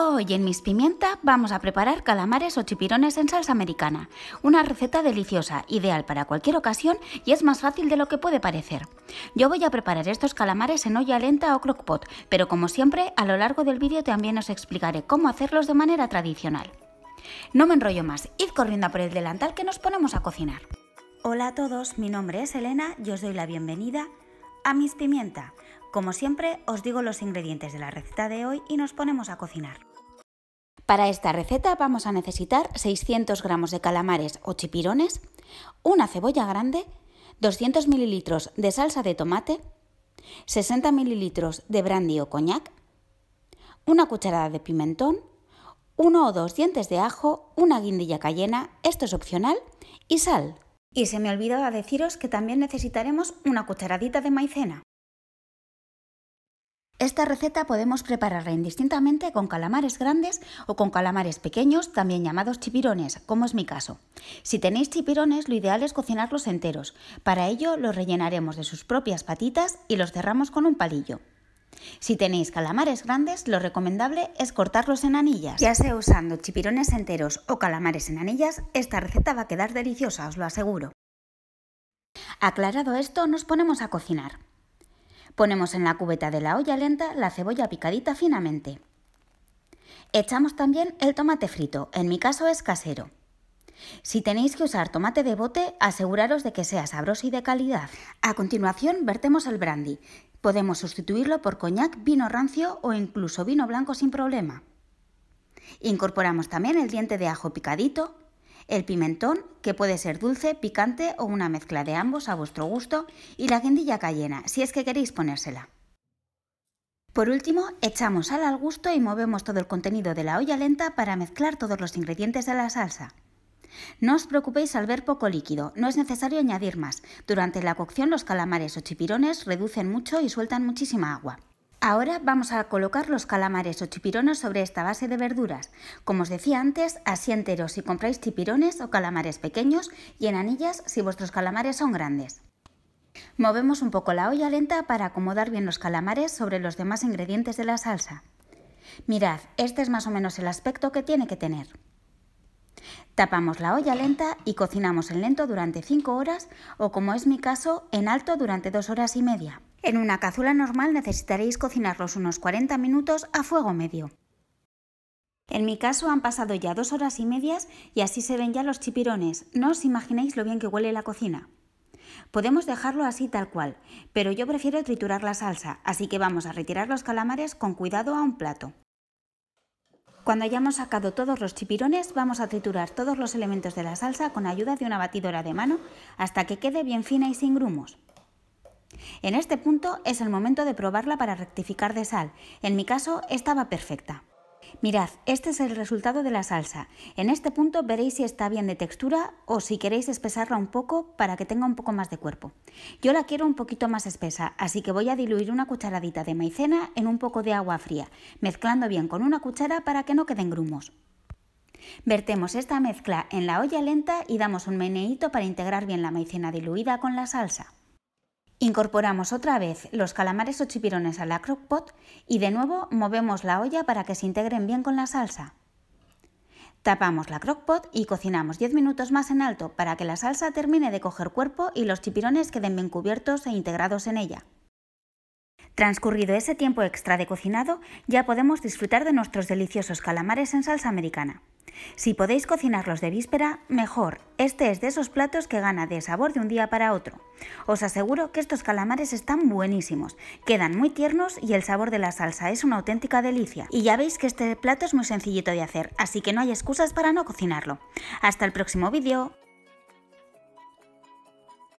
Hoy en Mis Pimienta vamos a preparar calamares o chipirones en salsa americana. Una receta deliciosa, ideal para cualquier ocasión y es más fácil de lo que puede parecer. Yo voy a preparar estos calamares en olla lenta o crockpot, pero como siempre, a lo largo del vídeo también os explicaré cómo hacerlos de manera tradicional. No me enrollo más, id corriendo por el delantal que nos ponemos a cocinar. Hola a todos, mi nombre es Elena y os doy la bienvenida a Mis Pimienta. Como siempre, os digo los ingredientes de la receta de hoy y nos ponemos a cocinar. Para esta receta vamos a necesitar 600 gramos de calamares o chipirones, una cebolla grande, 200 mililitros de salsa de tomate, 60 mililitros de brandy o coñac, una cucharada de pimentón, uno o dos dientes de ajo, una guindilla cayena, esto es opcional, y sal. Y se me olvidaba deciros que también necesitaremos una cucharadita de maicena. Esta receta podemos prepararla indistintamente con calamares grandes o con calamares pequeños, también llamados chipirones, como es mi caso. Si tenéis chipirones, lo ideal es cocinarlos enteros. Para ello, los rellenaremos de sus propias patitas y los cerramos con un palillo. Si tenéis calamares grandes, lo recomendable es cortarlos en anillas. Ya sea usando chipirones enteros o calamares en anillas, esta receta va a quedar deliciosa, os lo aseguro. Aclarado esto, nos ponemos a cocinar. Ponemos en la cubeta de la olla lenta la cebolla picadita finamente. Echamos también el tomate frito, en mi caso es casero. Si tenéis que usar tomate de bote, aseguraros de que sea sabroso y de calidad. A continuación, vertemos el brandy. Podemos sustituirlo por coñac, vino rancio o incluso vino blanco sin problema. Incorporamos también el diente de ajo picadito, el pimentón, que puede ser dulce, picante o una mezcla de ambos a vuestro gusto, y la guindilla cayena, si es que queréis ponérsela. Por último, echamos sal al gusto y movemos todo el contenido de la olla lenta para mezclar todos los ingredientes de la salsa. No os preocupéis al ver poco líquido, no es necesario añadir más. Durante la cocción los calamares o chipirones reducen mucho y sueltan muchísima agua. Ahora vamos a colocar los calamares o chipirones sobre esta base de verduras. Como os decía antes, así enteros si compráis chipirones o calamares pequeños y en anillas si vuestros calamares son grandes. Movemos un poco la olla lenta para acomodar bien los calamares sobre los demás ingredientes de la salsa. Mirad, este es más o menos el aspecto que tiene que tener. Tapamos la olla lenta y cocinamos en lento durante 5 horas o como es mi caso, en alto durante 2 horas y media. En una cazuela normal necesitaréis cocinarlos unos 40 minutos a fuego medio. En mi caso han pasado ya dos horas y medias y así se ven ya los chipirones. No os imagináis lo bien que huele la cocina. Podemos dejarlo así tal cual, pero yo prefiero triturar la salsa, así que vamos a retirar los calamares con cuidado a un plato. Cuando hayamos sacado todos los chipirones, vamos a triturar todos los elementos de la salsa con ayuda de una batidora de mano hasta que quede bien fina y sin grumos. En este punto es el momento de probarla para rectificar de sal. En mi caso, estaba perfecta. Mirad, este es el resultado de la salsa. En este punto veréis si está bien de textura o si queréis espesarla un poco para que tenga un poco más de cuerpo. Yo la quiero un poquito más espesa, así que voy a diluir una cucharadita de maicena en un poco de agua fría, mezclando bien con una cuchara para que no queden grumos. Vertemos esta mezcla en la olla lenta y damos un meneíto para integrar bien la maicena diluida con la salsa. Incorporamos otra vez los calamares o chipirones a la crockpot y de nuevo movemos la olla para que se integren bien con la salsa. Tapamos la crockpot y cocinamos 10 minutos más en alto para que la salsa termine de coger cuerpo y los chipirones queden bien cubiertos e integrados en ella. Transcurrido ese tiempo extra de cocinado, ya podemos disfrutar de nuestros deliciosos calamares en salsa americana. Si podéis cocinarlos de víspera, mejor. Este es de esos platos que gana de sabor de un día para otro. Os aseguro que estos calamares están buenísimos, quedan muy tiernos y el sabor de la salsa es una auténtica delicia. Y ya veis que este plato es muy sencillito de hacer, así que no hay excusas para no cocinarlo. Hasta el próximo vídeo.